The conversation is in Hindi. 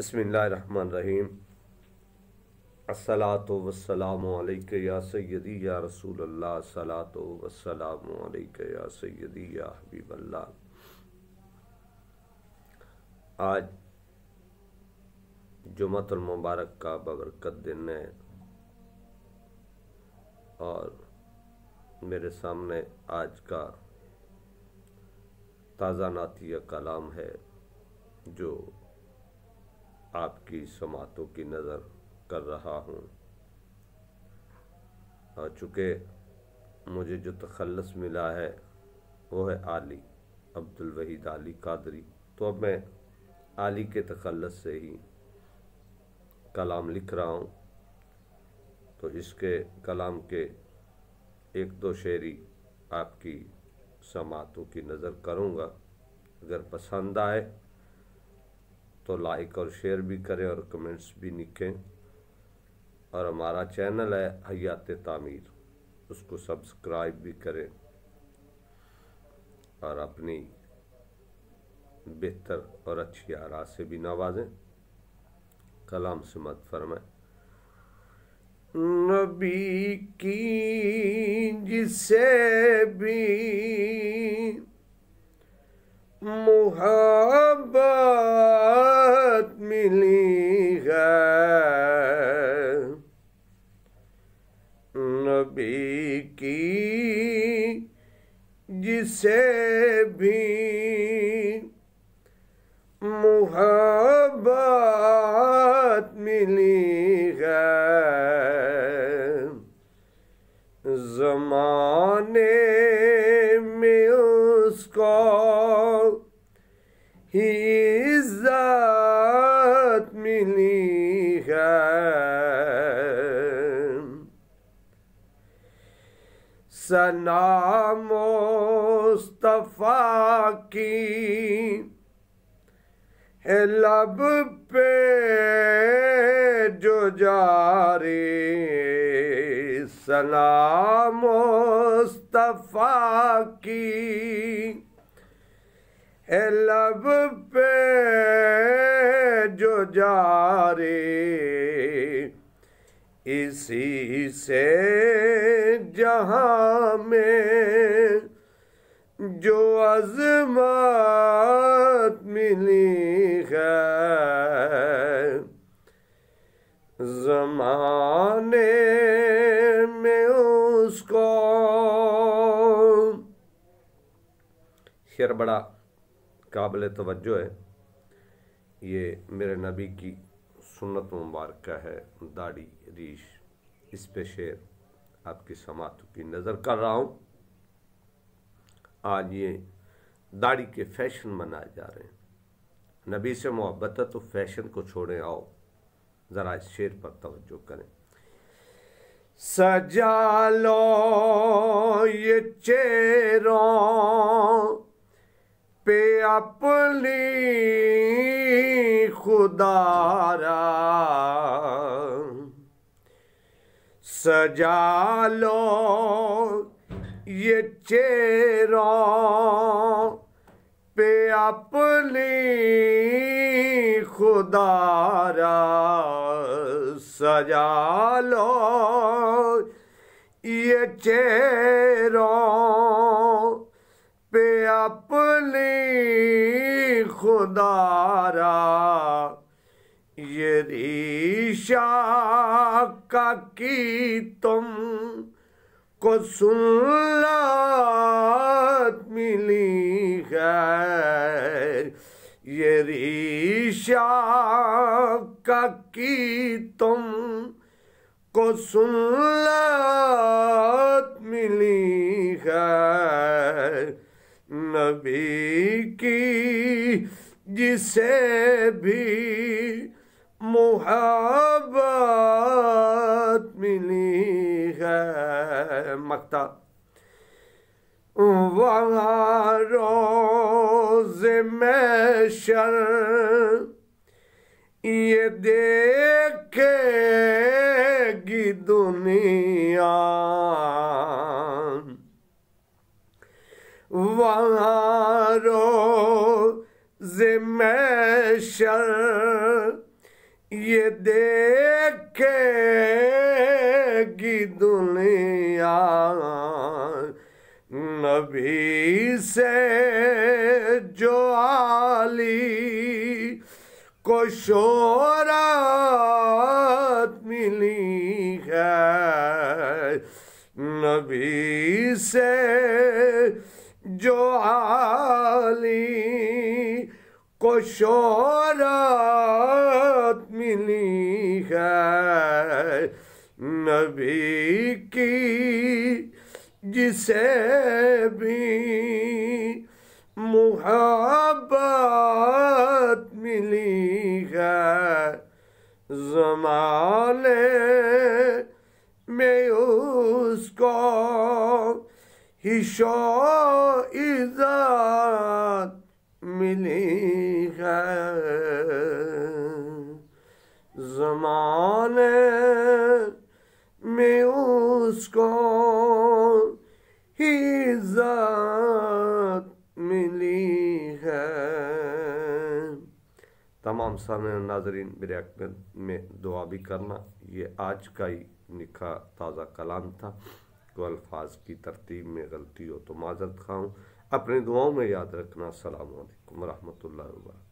बसमीम असलात वसलाम या सैदी या रसूल अल्लाह सलात वसलाम या सैदी या हबीब आज जुमतुलमबारक का बबरकत दिन है और मेरे सामने आज का ताज़ा नातिया कलाम है जो आपकी समातों की नज़र कर रहा हूँ हाँ, चूँकि मुझे जो तखलस मिला है वो है आली अब्दुल वहीद आली कादरी तो अब मैं आली के तखलस से ही कलाम लिख रहा हूँ तो इसके कलाम के एक दो शेरी आपकी समातों की नज़र करूँगा अगर पसंद आए तो लाइक और शेयर भी करें और कमेंट्स भी लिखें और हमारा चैनल है हयात तामीर उसको सब्सक्राइब भी करें और अपनी बेहतर और अच्छी आरा से भी नवाजें कलाम से मत फरमाएं नबी की जिसे भी मुहा की जिसे भी मुहब्बत मिली है जमाने में उसको ही इज्जत मिली है सना मुस्तफ़ा की है लब पे जो जारी सना मुस्तफ़ा की है लब पे जो जारे इसी से जहाँ में जो अजमत मिली है जमाने में उसको शेर बड़ा काबिल तवज्जो है ये मेरे नबी की सुन्नत मुबारक का है दाढ़ी रीश इस पे शेर आपकी समात की नज़र कर रहा हूँ आज ये दाढ़ी के फैशन मनाए जा रहे हैं नबी से मोहब्बत है तो फैशन को छोड़े आओ ज़रा इस शेर पर तवज्जो करें सजा लो ये चेरों पे अपनी खुदारा सजा लो ये चेहरा पे अपनी खुदारा सजा लो ये चेहरा अपनी खुदारा ये रीशा का की तुम को सुल्लत मिली है ये रीशा का की तुम को सुल्लत मिली है नबी की जिसे भी मुहब्बत मिली है मक्ता वहाँ रोज में शर ये देखेगी दुनिया वारो रो जिमेशर ये देखेगी दुनिया नबी से जो आली को शोरा शोरत मिली है नबी की जिसे भी मुहब्बत मिली है जमाने में उसको हिशो इजात मिलेगा जमाने में उसको ही मिली है तमाम सामने नाजरीन मेरे अकबर में दुआ भी करना ये आज का ही निखा ताज़ा कलाम था तो अल्फाज की तरतीब में गलती हो तो माजरत खाऊँ अपने दुआओं में याद रखना अल्लाम वरहमल वर्क